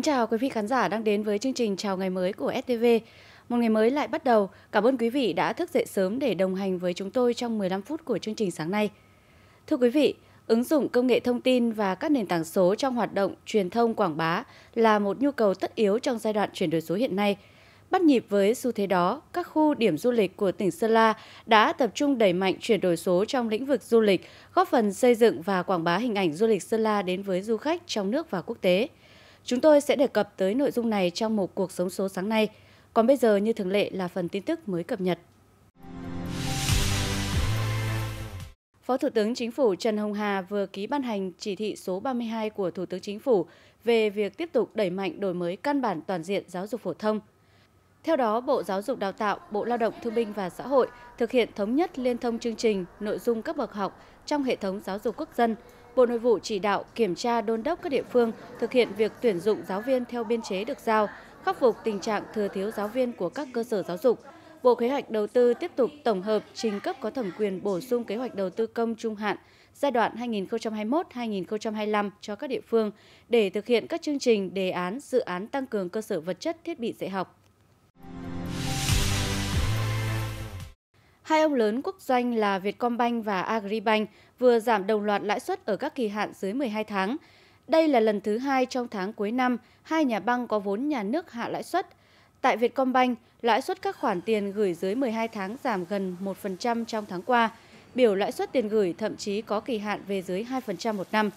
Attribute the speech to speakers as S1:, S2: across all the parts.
S1: Kính chào quý vị khán giả đang đến với chương trình Chào ngày mới của STV. Một ngày mới lại bắt đầu. Cảm ơn quý vị đã thức dậy sớm để đồng hành với chúng tôi trong 15 phút của chương trình sáng nay. Thưa quý vị, ứng dụng công nghệ thông tin và các nền tảng số trong hoạt động truyền thông quảng bá là một nhu cầu tất yếu trong giai đoạn chuyển đổi số hiện nay. Bắt nhịp với xu thế đó, các khu điểm du lịch của tỉnh Sơn La đã tập trung đẩy mạnh chuyển đổi số trong lĩnh vực du lịch, góp phần xây dựng và quảng bá hình ảnh du lịch Sơn La đến với du khách trong nước và quốc tế – Chúng tôi sẽ đề cập tới nội dung này trong một cuộc sống số sáng nay. Còn bây giờ như thường lệ là phần tin tức mới cập nhật. Phó Thủ tướng Chính phủ Trần Hồng Hà vừa ký ban hành chỉ thị số 32 của Thủ tướng Chính phủ về việc tiếp tục đẩy mạnh đổi mới căn bản toàn diện giáo dục phổ thông. Theo đó, Bộ Giáo dục Đào tạo, Bộ Lao động Thương binh và Xã hội thực hiện thống nhất liên thông chương trình, nội dung các bậc học trong hệ thống giáo dục quốc dân – Bộ Nội vụ chỉ đạo kiểm tra đôn đốc các địa phương thực hiện việc tuyển dụng giáo viên theo biên chế được giao, khắc phục tình trạng thừa thiếu giáo viên của các cơ sở giáo dục. Bộ Kế hoạch Đầu tư tiếp tục tổng hợp trình cấp có thẩm quyền bổ sung kế hoạch đầu tư công trung hạn giai đoạn 2021-2025 cho các địa phương để thực hiện các chương trình, đề án, dự án tăng cường cơ sở vật chất, thiết bị dạy học. Hai ông lớn quốc doanh là Vietcombank và Agribank vừa giảm đồng loạt lãi suất ở các kỳ hạn dưới 12 tháng. Đây là lần thứ hai trong tháng cuối năm, hai nhà băng có vốn nhà nước hạ lãi suất. Tại Vietcombank, lãi suất các khoản tiền gửi dưới 12 tháng giảm gần 1% trong tháng qua, biểu lãi suất tiền gửi thậm chí có kỳ hạn về dưới 2% một năm.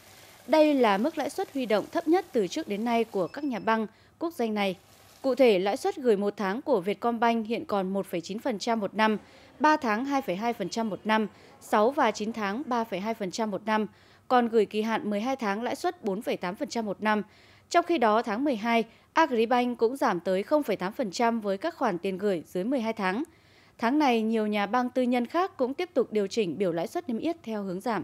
S1: Đây là mức lãi suất huy động thấp nhất từ trước đến nay của các nhà băng quốc danh này. Cụ thể, lãi suất gửi một tháng của Vietcombank hiện còn 1,9% một năm, 3 tháng 2,2% một năm, 6 và 9 tháng 3,2% một năm, còn gửi kỳ hạn 12 tháng lãi suất 4,8% một năm. Trong khi đó, tháng 12, Agribank cũng giảm tới 0,8% với các khoản tiền gửi dưới 12 tháng. Tháng này, nhiều nhà băng tư nhân khác cũng tiếp tục điều chỉnh biểu lãi suất niêm yết theo hướng giảm.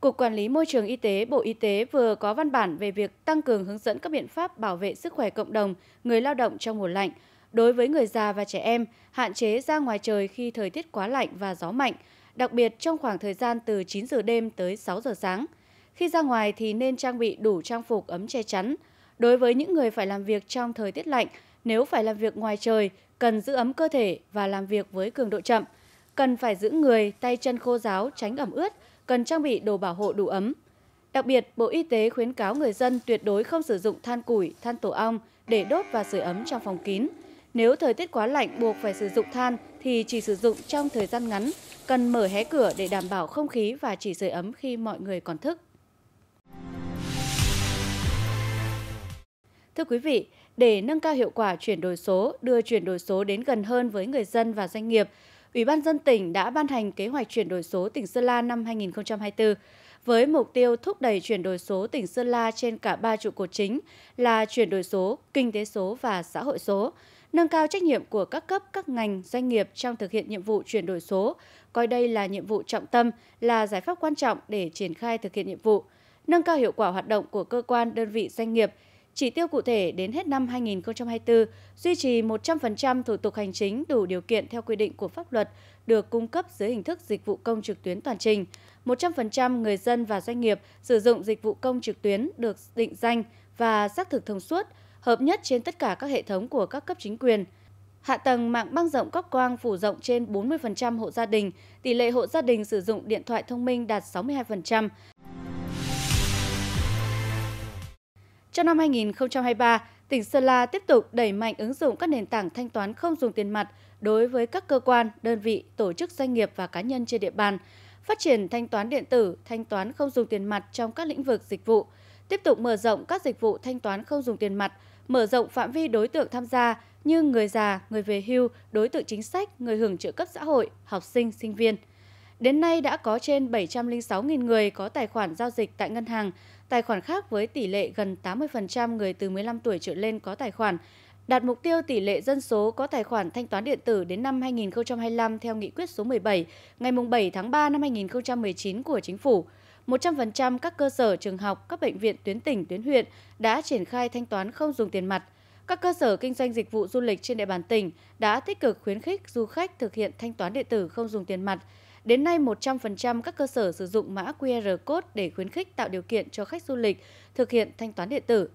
S1: Cục Quản lý Môi trường Y tế Bộ Y tế vừa có văn bản về việc tăng cường hướng dẫn các biện pháp bảo vệ sức khỏe cộng đồng, người lao động trong mùa lạnh – Đối với người già và trẻ em, hạn chế ra ngoài trời khi thời tiết quá lạnh và gió mạnh, đặc biệt trong khoảng thời gian từ 9 giờ đêm tới 6 giờ sáng. Khi ra ngoài thì nên trang bị đủ trang phục ấm che chắn. Đối với những người phải làm việc trong thời tiết lạnh, nếu phải làm việc ngoài trời, cần giữ ấm cơ thể và làm việc với cường độ chậm. Cần phải giữ người, tay chân khô ráo, tránh ẩm ướt, cần trang bị đồ bảo hộ đủ ấm. Đặc biệt, Bộ Y tế khuyến cáo người dân tuyệt đối không sử dụng than củi, than tổ ong để đốt và sưởi ấm trong phòng kín. Nếu thời tiết quá lạnh buộc phải sử dụng than thì chỉ sử dụng trong thời gian ngắn, cần mở hé cửa để đảm bảo không khí và chỉ sưởi ấm khi mọi người còn thức. Thưa quý vị, để nâng cao hiệu quả chuyển đổi số, đưa chuyển đổi số đến gần hơn với người dân và doanh nghiệp, Ủy ban dân tỉnh đã ban hành kế hoạch chuyển đổi số tỉnh Sơn La năm 2024 với mục tiêu thúc đẩy chuyển đổi số tỉnh Sơn La trên cả ba trụ cột chính là chuyển đổi số, kinh tế số và xã hội số nâng cao trách nhiệm của các cấp, các ngành, doanh nghiệp trong thực hiện nhiệm vụ chuyển đổi số, coi đây là nhiệm vụ trọng tâm, là giải pháp quan trọng để triển khai thực hiện nhiệm vụ, nâng cao hiệu quả hoạt động của cơ quan, đơn vị, doanh nghiệp. Chỉ tiêu cụ thể đến hết năm 2024 duy trì 100% thủ tục hành chính đủ điều kiện theo quy định của pháp luật được cung cấp dưới hình thức dịch vụ công trực tuyến toàn trình. 100% người dân và doanh nghiệp sử dụng dịch vụ công trực tuyến được định danh và xác thực thông suốt – hợp nhất trên tất cả các hệ thống của các cấp chính quyền. Hạ tầng mạng băng rộng cấp quang phủ rộng trên 40% hộ gia đình, tỷ lệ hộ gia đình sử dụng điện thoại thông minh đạt 62%. Trong năm 2023, tỉnh Sơn La tiếp tục đẩy mạnh ứng dụng các nền tảng thanh toán không dùng tiền mặt đối với các cơ quan, đơn vị, tổ chức doanh nghiệp và cá nhân trên địa bàn, phát triển thanh toán điện tử, thanh toán không dùng tiền mặt trong các lĩnh vực dịch vụ, tiếp tục mở rộng các dịch vụ thanh toán không dùng tiền mặt mở rộng phạm vi đối tượng tham gia như người già, người về hưu, đối tượng chính sách, người hưởng trợ cấp xã hội, học sinh, sinh viên. Đến nay đã có trên 706.000 người có tài khoản giao dịch tại ngân hàng, tài khoản khác với tỷ lệ gần 80% người từ 15 tuổi trở lên có tài khoản, đạt mục tiêu tỷ lệ dân số có tài khoản thanh toán điện tử đến năm 2025 theo nghị quyết số 17 ngày 7 tháng 3 năm 2019 của Chính phủ – 100% các cơ sở, trường học, các bệnh viện tuyến tỉnh, tuyến huyện đã triển khai thanh toán không dùng tiền mặt. Các cơ sở kinh doanh dịch vụ du lịch trên địa bàn tỉnh đã tích cực khuyến khích du khách thực hiện thanh toán điện tử không dùng tiền mặt. Đến nay, 100% các cơ sở sử dụng mã QR code để khuyến khích tạo điều kiện cho khách du lịch thực hiện thanh toán điện tử.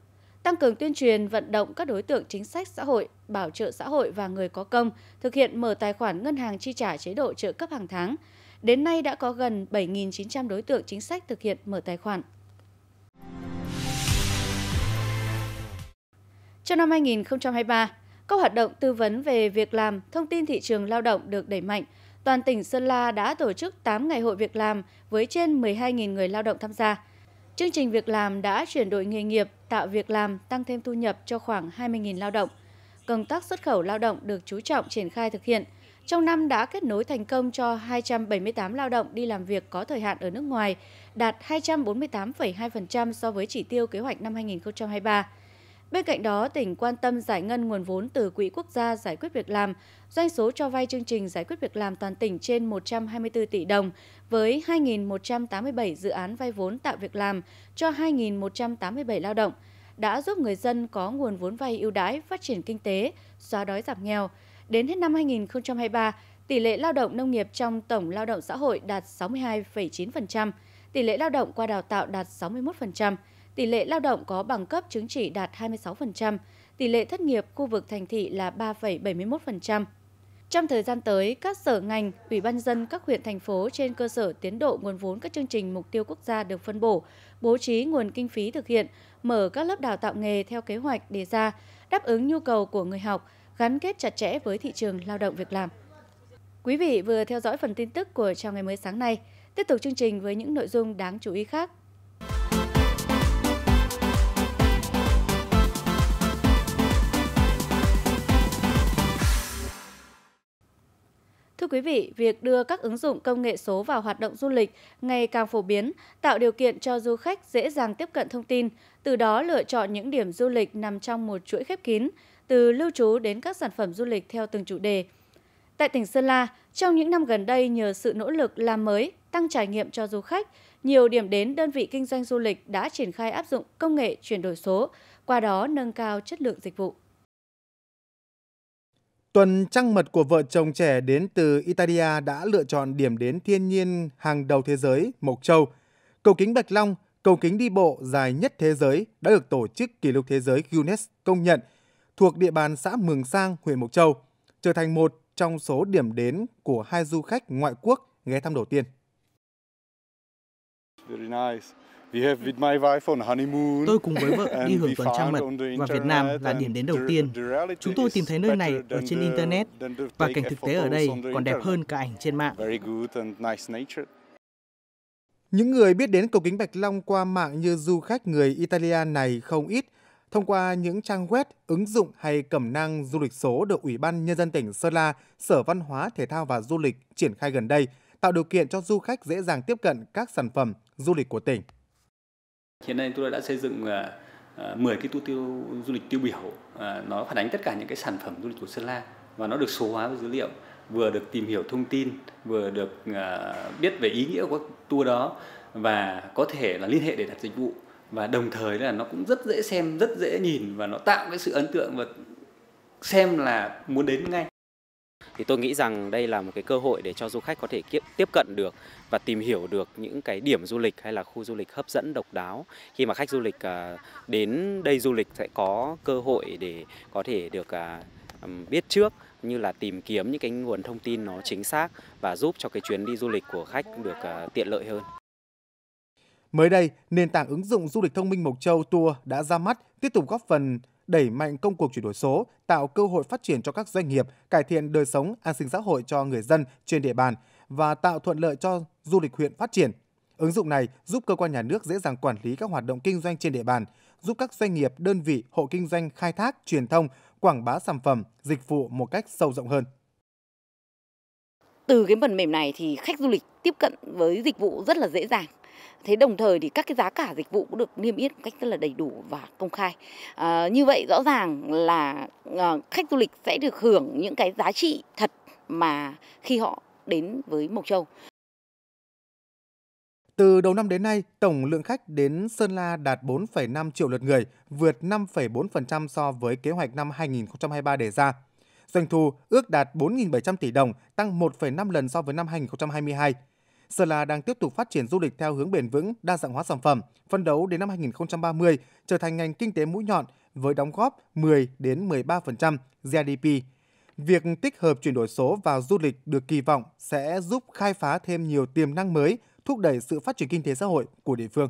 S1: Tăng cường tuyên truyền, vận động các đối tượng chính sách xã hội, bảo trợ xã hội và người có công thực hiện mở tài khoản ngân hàng chi trả chế độ trợ cấp hàng tháng – Đến nay đã có gần 7.900 đối tượng chính sách thực hiện mở tài khoản. Trong năm 2023, các hoạt động tư vấn về việc làm, thông tin thị trường lao động được đẩy mạnh. Toàn tỉnh Sơn La đã tổ chức 8 ngày hội việc làm với trên 12.000 người lao động tham gia. Chương trình việc làm đã chuyển đổi nghề nghiệp, tạo việc làm, tăng thêm thu nhập cho khoảng 20.000 lao động. Công tác xuất khẩu lao động được chú trọng triển khai thực hiện – trong năm đã kết nối thành công cho 278 lao động đi làm việc có thời hạn ở nước ngoài, đạt 248,2% so với chỉ tiêu kế hoạch năm 2023. Bên cạnh đó, tỉnh quan tâm giải ngân nguồn vốn từ Quỹ Quốc gia giải quyết việc làm, doanh số cho vay chương trình giải quyết việc làm toàn tỉnh trên 124 tỷ đồng với 2.187 dự án vay vốn tạo việc làm cho 2.187 lao động, đã giúp người dân có nguồn vốn vay ưu đãi phát triển kinh tế, xóa đói giảm nghèo, Đến hết năm 2023, tỷ lệ lao động nông nghiệp trong tổng lao động xã hội đạt 62,9%, tỷ lệ lao động qua đào tạo đạt 61%, tỷ lệ lao động có bằng cấp chứng chỉ đạt 26%, tỷ lệ thất nghiệp khu vực thành thị là 3,71%. Trong thời gian tới, các sở ngành, ủy ban dân các huyện thành phố trên cơ sở tiến độ nguồn vốn các chương trình mục tiêu quốc gia được phân bổ, bố trí nguồn kinh phí thực hiện, mở các lớp đào tạo nghề theo kế hoạch đề ra, đáp ứng nhu cầu của người học, gắn kết chặt chẽ với thị trường lao động việc làm. Quý vị vừa theo dõi phần tin tức của Chào ngày mới sáng nay. Tiếp tục chương trình với những nội dung đáng chú ý khác. Thưa quý vị, việc đưa các ứng dụng công nghệ số vào hoạt động du lịch ngày càng phổ biến, tạo điều kiện cho du khách dễ dàng tiếp cận thông tin, từ đó lựa chọn những điểm du lịch nằm trong một chuỗi khép kín, từ lưu trú đến các sản phẩm du lịch theo từng chủ đề. Tại tỉnh Sơn La, trong những năm gần đây nhờ sự nỗ lực làm mới, tăng trải nghiệm cho du khách, nhiều điểm đến đơn vị kinh doanh du lịch đã triển khai áp dụng công nghệ chuyển đổi số, qua đó nâng cao chất lượng dịch vụ.
S2: Tuần trăng mật của vợ chồng trẻ đến từ Italia đã lựa chọn điểm đến thiên nhiên hàng đầu thế giới Mộc Châu. Cầu kính Bạch Long, cầu kính đi bộ dài nhất thế giới đã được Tổ chức Kỷ lục Thế giới UNESCO công nhận – thuộc địa bàn xã Mường Sang, huyện Mộc Châu, trở thành một trong số điểm đến của hai du khách ngoại quốc ghé thăm đầu tiên.
S1: Tôi cùng với vợ đi hưởng tuần trăng mật và Việt Nam là điểm đến đầu tiên.
S2: Chúng tôi tìm thấy nơi này ở trên uh, Internet và cảnh thực tế ở đây còn đẹp hơn cả ảnh trên mạng. Những người biết đến cầu kính Bạch Long qua mạng như du khách người Italia này không ít thông qua những trang web, ứng dụng hay cẩm năng du lịch số được Ủy ban Nhân dân tỉnh Sơn La, Sở Văn hóa, Thể thao và Du lịch triển khai gần đây, tạo điều kiện cho du khách dễ dàng tiếp cận các sản phẩm du lịch của tỉnh. Hiện nay tôi đã xây dựng 10 à, à, cái tour tiêu du lịch tiêu biểu, à, nó phản ánh tất cả những cái sản phẩm du lịch của Sơn La và nó được số hóa với dữ liệu vừa được tìm hiểu thông tin, vừa được biết về ý nghĩa của tour đó và có thể là liên hệ để đặt dịch vụ và đồng thời là nó cũng rất dễ xem rất dễ nhìn và nó tạo cái sự ấn tượng và xem là muốn đến ngay thì tôi nghĩ rằng đây là một cái cơ hội để cho du khách có thể tiếp tiếp cận được và tìm hiểu được những cái điểm du lịch hay là khu du lịch hấp dẫn độc đáo khi mà khách du lịch à, đến đây du lịch sẽ có cơ hội để có thể được à, biết trước như là tìm kiếm những cái nguồn thông tin nó chính xác và giúp cho cái chuyến đi du lịch của khách được à, tiện lợi hơn Mới đây, nền tảng ứng dụng du lịch thông minh Mộc Châu Tour đã ra mắt, tiếp tục góp phần đẩy mạnh công cuộc chuyển đổi số, tạo cơ hội phát triển cho các doanh nghiệp, cải thiện đời sống, an sinh xã hội cho người dân trên địa bàn và tạo thuận lợi cho du lịch huyện phát triển. Ứng dụng này giúp cơ quan nhà nước dễ dàng quản lý các hoạt động kinh doanh trên địa bàn, giúp các doanh nghiệp, đơn vị, hộ kinh doanh khai thác, truyền thông, quảng bá sản phẩm, dịch vụ một cách sâu rộng hơn.
S1: Từ cái phần mềm này thì khách du lịch tiếp cận với dịch vụ rất là dễ dàng Thế đồng thời thì các cái giá cả dịch vụ cũng được niêm yết một cách rất là đầy đủ và công khai. À, như vậy rõ ràng là à, khách du lịch sẽ được hưởng những cái giá trị thật mà khi họ đến với Mộc Châu.
S2: Từ đầu năm đến nay, tổng lượng khách đến Sơn La đạt 4,5 triệu lượt người, vượt 5,4% so với kế hoạch năm 2023 đề ra. Doanh thu ước đạt 4.700 tỷ đồng, tăng 1,5 lần so với năm 2022. Sơn La đang tiếp tục phát triển du lịch theo hướng bền vững, đa dạng hóa sản phẩm, phân đấu đến năm 2030 trở thành ngành kinh tế mũi nhọn với đóng góp 10 đến 13% GDP. Việc tích hợp chuyển đổi số vào du lịch được kỳ vọng sẽ giúp khai phá thêm nhiều tiềm năng mới, thúc đẩy sự phát triển kinh tế xã hội của địa phương.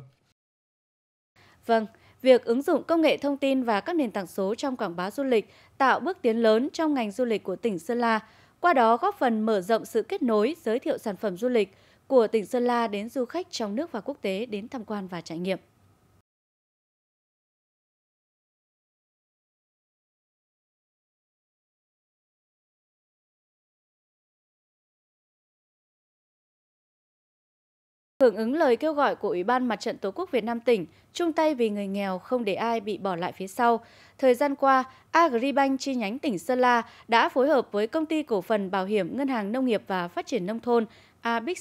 S1: Vâng, việc ứng dụng công nghệ thông tin và các nền tảng số trong quảng bá du lịch tạo bước tiến lớn trong ngành du lịch của tỉnh Sơn La, qua đó góp phần mở rộng sự kết nối, giới thiệu sản phẩm du lịch, của tỉnh Sơn La đến du khách trong nước và quốc tế đến tham quan và trải nghiệm. Hưởng ứng lời kêu gọi của Ủy ban Mặt trận Tổ quốc Việt Nam tỉnh, chung tay vì người nghèo không để ai bị bỏ lại phía sau. Thời gian qua, Agribank chi nhánh tỉnh Sơn La đã phối hợp với công ty cổ phần bảo hiểm Ngân hàng Nông nghiệp và Phát triển Nông thôn Abic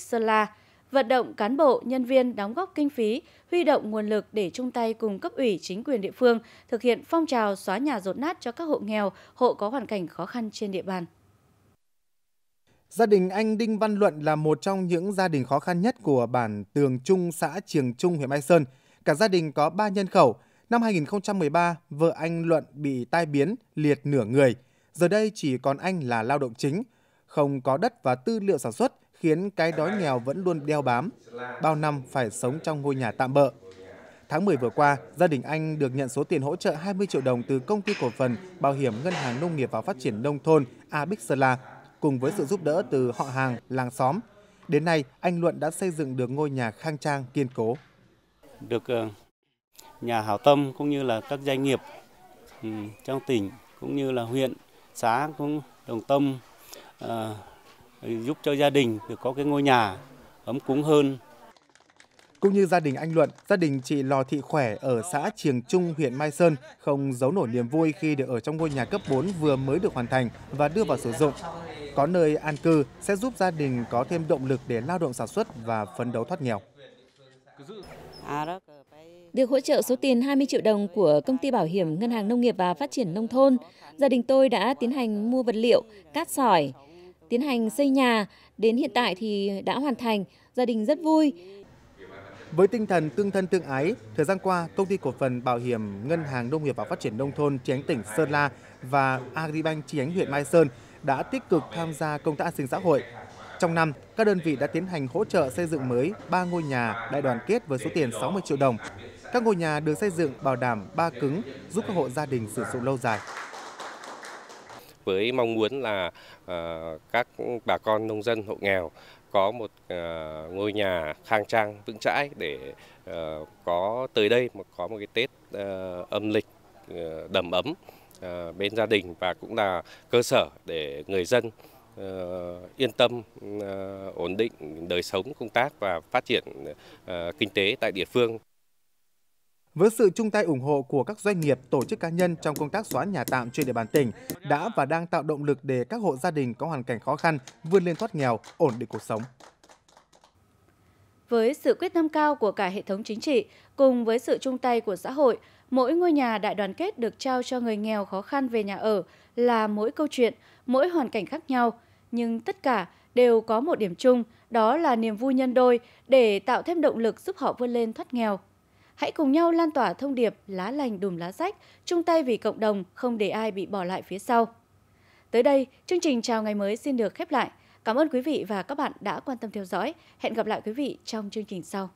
S1: vận động cán bộ, nhân viên đóng góp kinh phí, huy động nguồn lực để chung tay cùng cấp ủy chính quyền địa phương thực hiện phong trào xóa nhà rột nát cho các hộ nghèo, hộ có hoàn cảnh khó khăn trên địa bàn.
S2: Gia đình anh Đinh Văn Luận là một trong những gia đình khó khăn nhất của bản Tường Trung, xã Triềng Trung, huyện Mai Sơn. Cả gia đình có 3 nhân khẩu. Năm 2013, vợ anh Luận bị tai biến, liệt nửa người. Giờ đây chỉ còn anh là lao động chính, không có đất và tư liệu sản xuất – khiến cái đói nghèo vẫn luôn đeo bám, bao năm phải sống trong ngôi nhà tạm bợ. Tháng 10 vừa qua, gia đình anh được nhận số tiền hỗ trợ 20 triệu đồng từ công ty cổ phần Bảo hiểm Ngân hàng Nông nghiệp và Phát triển Nông thôn Abic cùng với sự giúp đỡ từ họ hàng, làng xóm. Đến nay, anh Luận đã xây dựng được ngôi nhà khang trang, kiên cố. Được ờ, nhà hảo tâm cũng như là các doanh nghiệp ừ, trong tỉnh cũng như là huyện, xã cũng đồng tâm ờ, giúp cho gia đình được có cái ngôi nhà ấm cúng hơn. Cũng như gia đình anh Luận, gia đình chị Lò Thị Khỏe ở xã Triềng Trung, huyện Mai Sơn không giấu nổi niềm vui khi được ở trong ngôi nhà cấp 4 vừa mới được hoàn thành và đưa vào sử dụng. Có nơi an cư sẽ giúp gia đình có thêm động lực để lao động sản xuất và phấn đấu thoát nghèo.
S1: Được hỗ trợ số tiền 20 triệu đồng của Công ty Bảo hiểm Ngân hàng Nông nghiệp và Phát triển Nông thôn, gia đình tôi đã tiến hành mua vật liệu, cát sỏi, tiến hành xây nhà. Đến hiện tại thì đã hoàn thành, gia đình rất vui.
S2: Với tinh thần tương thân tương ái, thời gian qua, công ty cổ phần bảo hiểm Ngân hàng Nông nghiệp và Phát triển Nông thôn chi nhánh tỉnh Sơn La và Agribank chi nhánh huyện Mai Sơn đã tích cực tham gia công tác an sinh xã hội. Trong năm, các đơn vị đã tiến hành hỗ trợ xây dựng mới 3 ngôi nhà đại đoàn kết với số tiền 60 triệu đồng. Các ngôi nhà được xây dựng bảo đảm ba cứng giúp các hộ gia đình sử dụng lâu dài với mong muốn là ờ, các bà con nông dân hộ nghèo có một ờ, ngôi nhà khang trang vững chãi để ờ, có tới đây mà có một cái Tết âm lịch đầm ấm bên gia đình và cũng là cơ sở để người dân yên tâm ổn định đời sống công tác và phát triển kinh tế tại địa phương với sự chung tay ủng hộ của các doanh nghiệp, tổ chức cá nhân trong công tác xóa nhà tạm trên địa bàn tỉnh đã và đang tạo động lực để các hộ gia đình có hoàn cảnh khó khăn vươn lên thoát nghèo, ổn định cuộc sống.
S1: Với sự quyết tâm cao của cả hệ thống chính trị, cùng với sự chung tay của xã hội, mỗi ngôi nhà đại đoàn kết được trao cho người nghèo khó khăn về nhà ở là mỗi câu chuyện, mỗi hoàn cảnh khác nhau, nhưng tất cả đều có một điểm chung, đó là niềm vui nhân đôi để tạo thêm động lực giúp họ vươn lên thoát nghèo. Hãy cùng nhau lan tỏa thông điệp lá lành đùm lá rách, chung tay vì cộng đồng, không để ai bị bỏ lại phía sau. Tới đây, chương trình Chào Ngày Mới xin được khép lại. Cảm ơn quý vị và các bạn đã quan tâm theo dõi. Hẹn gặp lại quý vị trong chương trình sau.